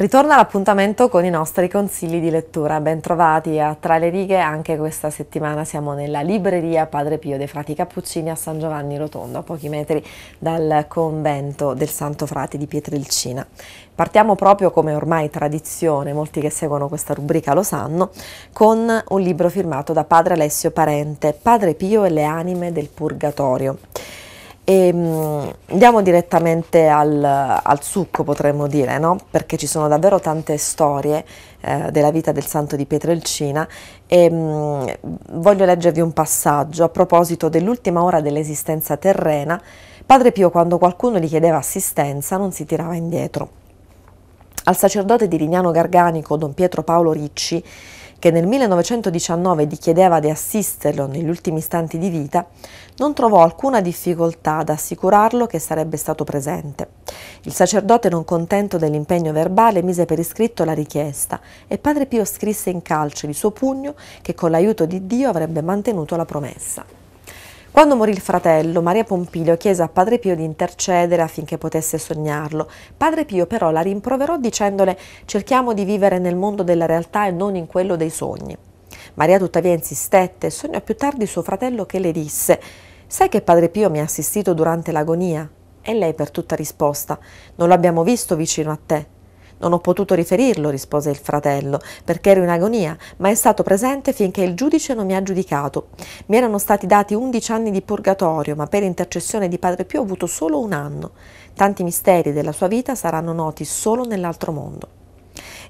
Ritorna l'appuntamento con i nostri consigli di lettura. Bentrovati a Tra le righe, anche questa settimana siamo nella libreria Padre Pio dei Frati Cappuccini a San Giovanni Rotondo, a pochi metri dal convento del Santo Frate di Pietrelcina. Partiamo proprio come ormai tradizione, molti che seguono questa rubrica lo sanno, con un libro firmato da Padre Alessio Parente, Padre Pio e le anime del Purgatorio. E, ehm, andiamo direttamente al, al, succo, potremmo dire, no? perché ci sono davvero tante storie eh, della vita del santo di Pietrelcina e ehm, mh, voglio leggervi un passaggio a proposito dell'ultima ora dell'esistenza terrena. Padre Pio, quando qualcuno gli chiedeva assistenza, non si tirava indietro. Al sacerdote di Rignano Garganico, don Pietro Paolo Ricci, che nel 1919 gli chiedeva di assisterlo negli ultimi istanti di vita, non trovò alcuna difficoltà ad assicurarlo che sarebbe stato presente. Il sacerdote, non contento dell'impegno verbale, mise per iscritto la richiesta e Padre Pio scrisse in calce di suo pugno che con l'aiuto di Dio avrebbe mantenuto la promessa. Quando morì il fratello, Maria Pompilio chiese a Padre Pio di intercedere affinché potesse sognarlo. Padre Pio però la rimproverò dicendole cerchiamo di vivere nel mondo della realtà e non in quello dei sogni. Maria tuttavia insistette e sognò più tardi suo fratello che le disse Sai che Padre Pio mi ha assistito durante l'agonia? E lei per tutta risposta Non lo abbiamo visto vicino a te, non ho potuto riferirlo, rispose il fratello, perché ero in agonia, ma è stato presente finché il giudice non mi ha giudicato. Mi erano stati dati undici anni di purgatorio, ma per intercessione di Padre Pio ho avuto solo un anno. Tanti misteri della sua vita saranno noti solo nell'altro mondo.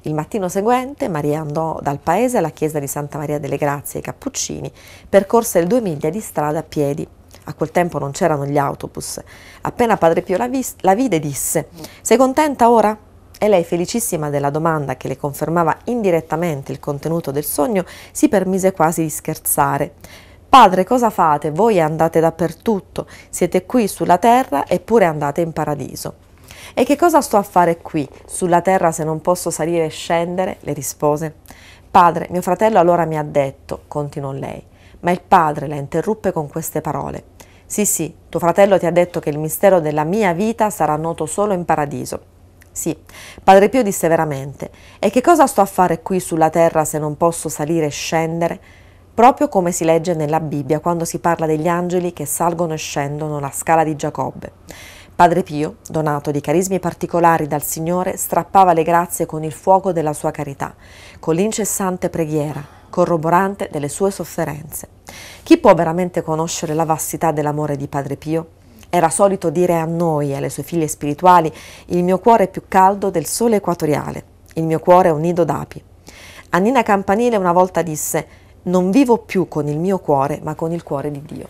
Il mattino seguente Maria andò dal paese alla chiesa di Santa Maria delle Grazie ai Cappuccini, percorse le due miglia di strada a piedi. A quel tempo non c'erano gli autobus. Appena Padre Pio la, vis- la vide disse: Sei contenta ora? e lei, felicissima della domanda che le confermava indirettamente il contenuto del sogno, si permise quasi di scherzare. Padre, cosa fate? Voi andate dappertutto, siete qui sulla terra eppure andate in paradiso. E che cosa sto a fare qui, sulla terra, se non posso salire e scendere? le rispose. Padre, mio fratello allora mi ha detto, continuò lei, ma il padre la interruppe con queste parole. Sì, sì, tuo fratello ti ha detto che il mistero della mia vita sarà noto solo in paradiso. Sì, Padre Pio disse veramente, e che cosa sto a fare qui sulla terra se non posso salire e scendere? Proprio come si legge nella Bibbia quando si parla degli angeli che salgono e scendono la scala di Giacobbe. Padre Pio, donato di carismi particolari dal Signore, strappava le grazie con il fuoco della sua carità, con l'incessante preghiera, corroborante delle sue sofferenze. Chi può veramente conoscere la vastità dell'amore di Padre Pio? Era solito dire a noi e alle sue figlie spirituali il mio cuore è più caldo del sole equatoriale, il mio cuore è un nido d'api. Annina Campanile una volta disse non vivo più con il mio cuore ma con il cuore di Dio.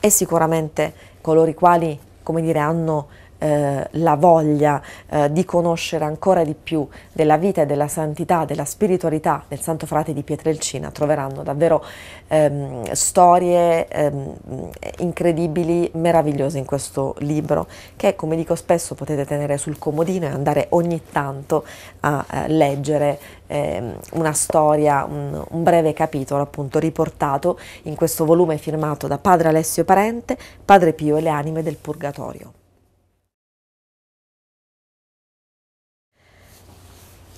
E sicuramente coloro i quali, come dire, hanno eh, la voglia eh, di conoscere ancora di più della vita e della santità, della spiritualità del Santo Frate di Pietrelcina, troveranno davvero ehm, storie ehm, incredibili, meravigliose in questo libro, che come dico spesso potete tenere sul comodino e andare ogni tanto a eh, leggere ehm, una storia, un, un breve capitolo appunto riportato in questo volume firmato da Padre Alessio Parente, Padre Pio e le anime del Purgatorio.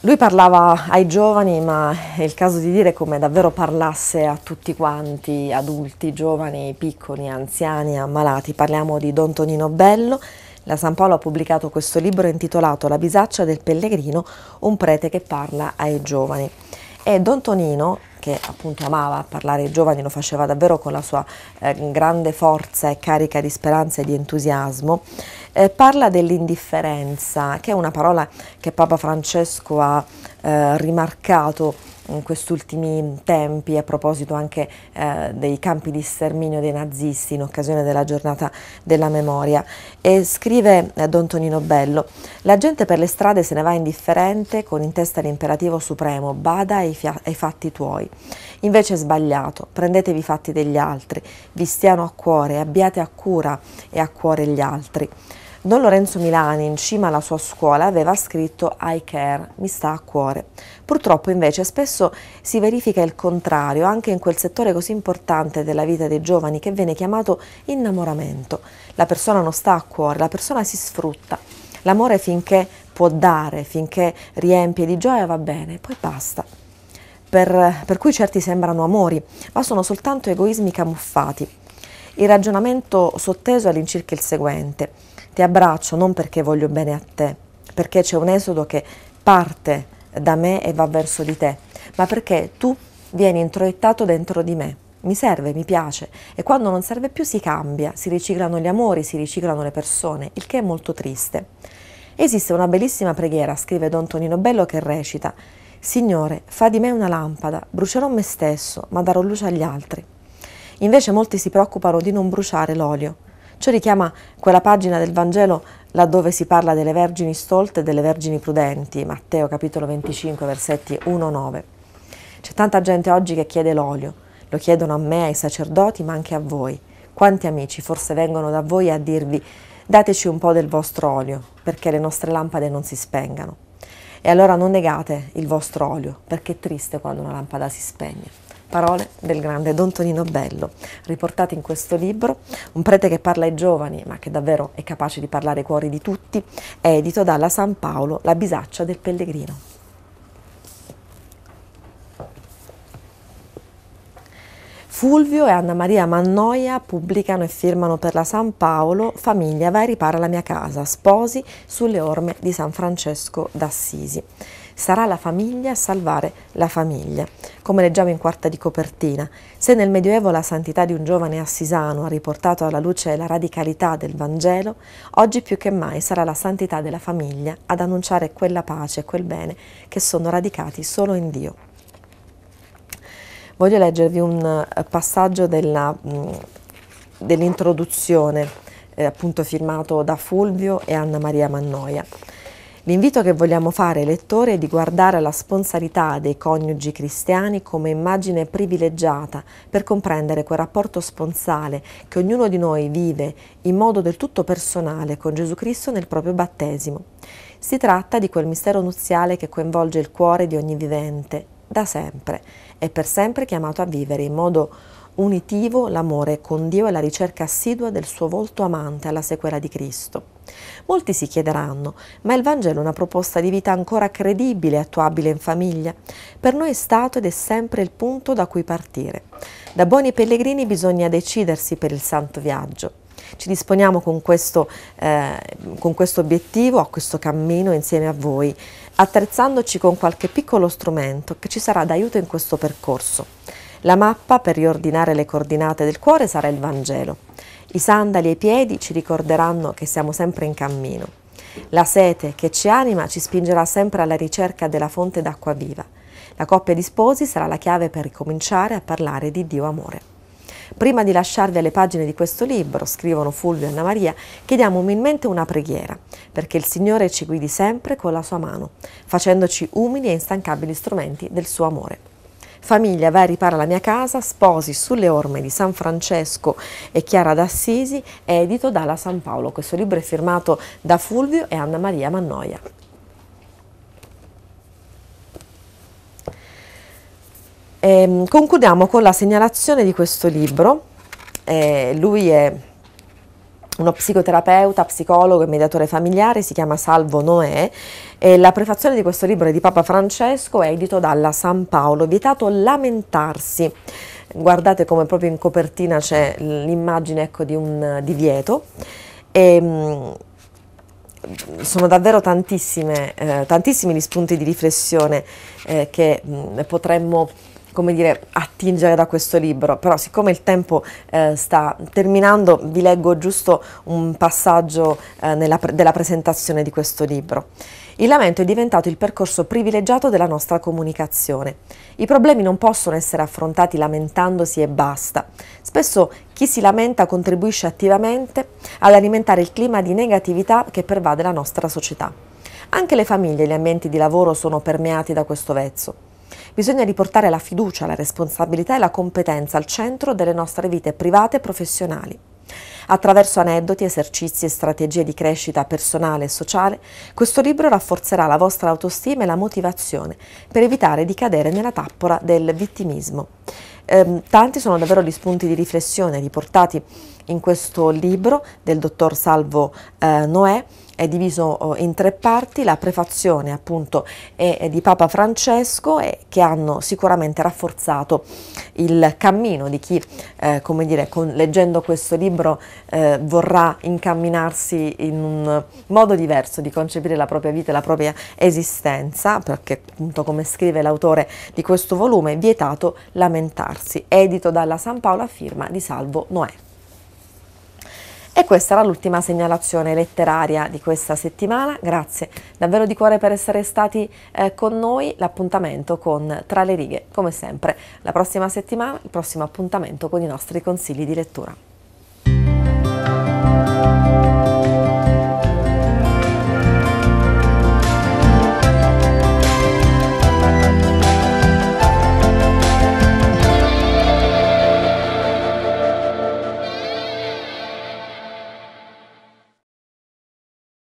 Lui parlava ai giovani, ma è il caso di dire come davvero parlasse a tutti quanti, adulti, giovani, piccoli, anziani, ammalati. Parliamo di Don Tonino Bello. La San Paolo ha pubblicato questo libro intitolato La bisaccia del pellegrino, un prete che parla ai giovani. E Don Tonino che appunto amava parlare ai giovani, lo faceva davvero con la sua eh, grande forza e carica di speranza e di entusiasmo, eh, parla dell'indifferenza, che è una parola che Papa Francesco ha eh, rimarcato in questi ultimi tempi a proposito anche eh, dei campi di sterminio dei nazisti in occasione della giornata della memoria e scrive eh, Don Tonino Bello la gente per le strade se ne va indifferente con in testa l'imperativo supremo bada ai, ai fatti tuoi invece è sbagliato prendetevi i fatti degli altri vi stiano a cuore abbiate a cura e a cuore gli altri Don Lorenzo Milani, in cima alla sua scuola, aveva scritto I care, mi sta a cuore. Purtroppo invece spesso si verifica il contrario, anche in quel settore così importante della vita dei giovani che viene chiamato innamoramento. La persona non sta a cuore, la persona si sfrutta. L'amore finché può dare, finché riempie di gioia va bene, poi basta. Per, per cui certi sembrano amori, ma sono soltanto egoismi camuffati. Il ragionamento sotteso è all'incirca il seguente. Ti abbraccio non perché voglio bene a te, perché c'è un esodo che parte da me e va verso di te, ma perché tu vieni introiettato dentro di me. Mi serve, mi piace e quando non serve più si cambia, si riciclano gli amori, si riciclano le persone, il che è molto triste. Esiste una bellissima preghiera, scrive Don Tonino Bello, che recita Signore, fa di me una lampada, brucerò me stesso, ma darò luce agli altri. Invece molti si preoccupano di non bruciare l'olio. Ciò richiama quella pagina del Vangelo laddove si parla delle vergini stolte e delle vergini prudenti, Matteo capitolo 25 versetti 1-9. C'è tanta gente oggi che chiede l'olio, lo chiedono a me, ai sacerdoti, ma anche a voi. Quanti amici forse vengono da voi a dirvi dateci un po' del vostro olio, perché le nostre lampade non si spengano. E allora non negate il vostro olio, perché è triste quando una lampada si spegne parole del grande Don Tonino Bello, riportate in questo libro, un prete che parla ai giovani, ma che davvero è capace di parlare ai cuori di tutti, edito dalla San Paolo, la bisaccia del pellegrino. Fulvio e Anna Maria Mannoia pubblicano e firmano per la San Paolo Famiglia, vai ripara la mia casa, sposi sulle orme di San Francesco d'Assisi. Sarà la famiglia a salvare la famiglia, come leggiamo in quarta di copertina. Se nel Medioevo la santità di un giovane assisano ha riportato alla luce la radicalità del Vangelo, oggi più che mai sarà la santità della famiglia ad annunciare quella pace e quel bene che sono radicati solo in Dio voglio leggervi un eh, passaggio della, mm, dell'introduzione, eh, appunto firmato da Fulvio e Anna Maria Mannoia. L'invito che vogliamo fare ai lettori è di guardare la sponsalità dei coniugi cristiani come immagine privilegiata per comprendere quel rapporto sponsale che ognuno di noi vive in modo del tutto personale con Gesù Cristo nel proprio battesimo. Si tratta di quel mistero nuziale che coinvolge il cuore di ogni vivente da sempre e per sempre chiamato a vivere in modo unitivo l'amore con Dio e la ricerca assidua del suo volto amante alla sequela di Cristo. Molti si chiederanno, ma il Vangelo è una proposta di vita ancora credibile e attuabile in famiglia? Per noi è stato ed è sempre il punto da cui partire. Da buoni pellegrini bisogna decidersi per il santo viaggio. Ci disponiamo con questo, eh, con questo obiettivo, a questo cammino insieme a voi, attrezzandoci con qualche piccolo strumento che ci sarà d'aiuto in questo percorso. La mappa per riordinare le coordinate del cuore sarà il Vangelo. I sandali e i piedi ci ricorderanno che siamo sempre in cammino. La sete che ci anima ci spingerà sempre alla ricerca della fonte d'acqua viva. La coppia di sposi sarà la chiave per ricominciare a parlare di Dio amore. Prima di lasciarvi alle pagine di questo libro, scrivono Fulvio e Anna Maria, chiediamo umilmente una preghiera, perché il Signore ci guidi sempre con la sua mano, facendoci umili e instancabili strumenti del suo amore. Famiglia, vai a ripara la mia casa, sposi sulle orme di San Francesco e Chiara d'Assisi, edito dalla San Paolo. Questo libro è firmato da Fulvio e Anna Maria Mannoia. E ehm, concludiamo con la segnalazione di questo libro. Eh, lui è uno psicoterapeuta, psicologo e mediatore familiare, si chiama Salvo Noè e la prefazione di questo libro è di Papa Francesco, edito dalla San Paolo, vietato lamentarsi. Guardate come proprio in copertina c'è l'immagine ecco, di un divieto. E, ehm, sono davvero eh, tantissimi gli spunti di riflessione eh, che mh, mm, potremmo come dire, attingere da questo libro, però siccome il tempo eh, sta terminando vi leggo giusto un passaggio eh, nella, della presentazione di questo libro. Il lamento è diventato il percorso privilegiato della nostra comunicazione. I problemi non possono essere affrontati lamentandosi e basta. Spesso chi si lamenta contribuisce attivamente ad alimentare il clima di negatività che pervade la nostra società. Anche le famiglie e gli ambienti di lavoro sono permeati da questo vezzo. Bisogna riportare la fiducia, la responsabilità e la competenza al centro delle nostre vite private e professionali. Attraverso aneddoti, esercizi e strategie di crescita personale e sociale, questo libro rafforzerà la vostra autostima e la motivazione per evitare di cadere nella tappola del vittimismo. Eh, tanti sono davvero gli spunti di riflessione riportati in questo libro del dottor Salvo eh, Noè è diviso oh, in tre parti, la prefazione appunto è di Papa Francesco e che hanno sicuramente rafforzato il cammino di chi, eh, come dire, con, leggendo questo libro eh, vorrà incamminarsi in un modo diverso di concepire la propria vita e la propria esistenza, perché appunto come scrive l'autore di questo volume è vietato lamentarsi rilassarsi, edito dalla San Paolo a firma di Salvo Noè. E questa era l'ultima segnalazione letteraria di questa settimana. Grazie davvero di cuore per essere stati eh, con noi. L'appuntamento con Tra le righe, come sempre, la prossima settimana, il prossimo appuntamento con i nostri consigli di lettura.